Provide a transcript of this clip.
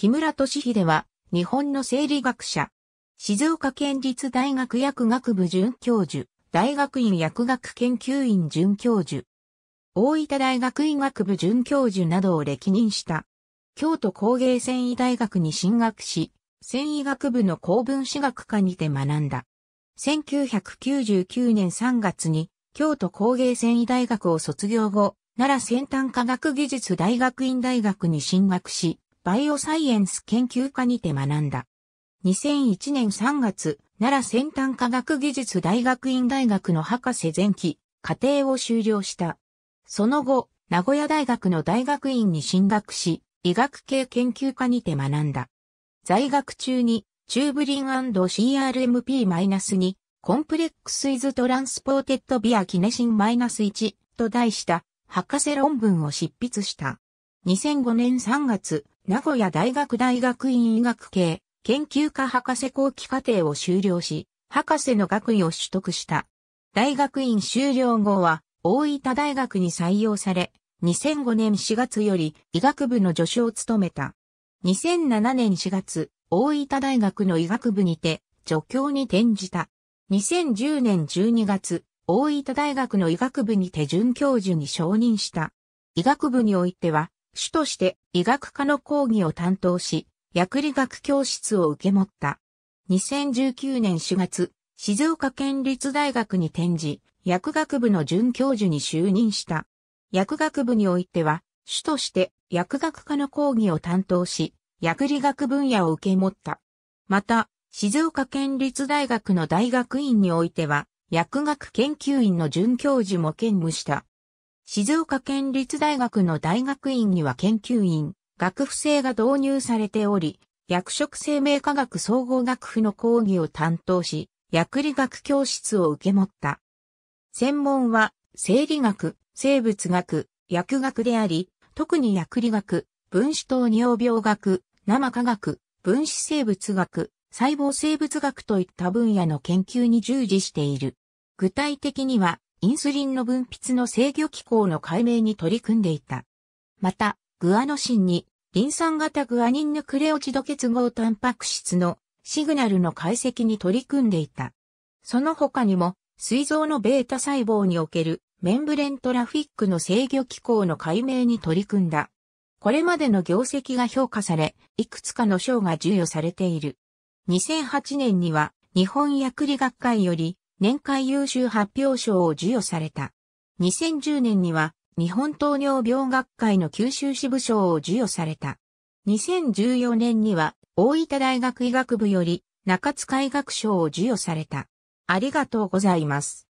木村敏秀は、日本の生理学者。静岡県立大学薬学部准教授、大学院薬学研究院准教授、大分大学医学部准教授などを歴任した。京都工芸繊維大学に進学し、繊維学部の高分子学科にて学んだ。1999年3月に京都工芸繊維大学を卒業後、奈良先端科学技術大学院大学に進学し、バイオサイエンス研究科にて学んだ。2001年3月、奈良先端科学技術大学院大学の博士前期、課程を修了した。その後、名古屋大学の大学院に進学し、医学系研究科にて学んだ。在学中に、チューブリン &CRMP-2 コンプレックスイズトランスポーテッドビアキネシン -1 と題した博士論文を執筆した。2005年3月、名古屋大学大学院医学系研究科博士後期課程を修了し、博士の学位を取得した。大学院修了後は、大分大学に採用され、2005年4月より医学部の助手を務めた。2007年4月、大分大学の医学部にて、助教に転じた。2010年12月、大分大学の医学部にて准教授に承認した。医学部においては、主として医学科の講義を担当し、薬理学教室を受け持った。2019年4月、静岡県立大学に転じ、薬学部の准教授に就任した。薬学部においては、主として薬学科の講義を担当し、薬理学分野を受け持った。また、静岡県立大学の大学院においては、薬学研究院の准教授も兼務した。静岡県立大学の大学院には研究員、学部制が導入されており、薬食生命科学総合学府の講義を担当し、薬理学教室を受け持った。専門は、生理学、生物学、薬学であり、特に薬理学、分子等尿病学、生科学、分子生物学、細胞生物学といった分野の研究に従事している。具体的には、インスリンの分泌の制御機構の解明に取り組んでいた。また、グアノシンに、リン酸型グアニンヌクレオチド結合タンパク質のシグナルの解析に取り組んでいた。その他にも、膵臓のベータ細胞におけるメンブレントラフィックの制御機構の解明に取り組んだ。これまでの業績が評価され、いくつかの賞が授与されている。2008年には日本薬理学会より年会優秀発表賞を授与された。2010年には日本糖尿病学会の九州支部賞を授与された。2014年には大分大学医学部より中津海学賞を授与された。ありがとうございます。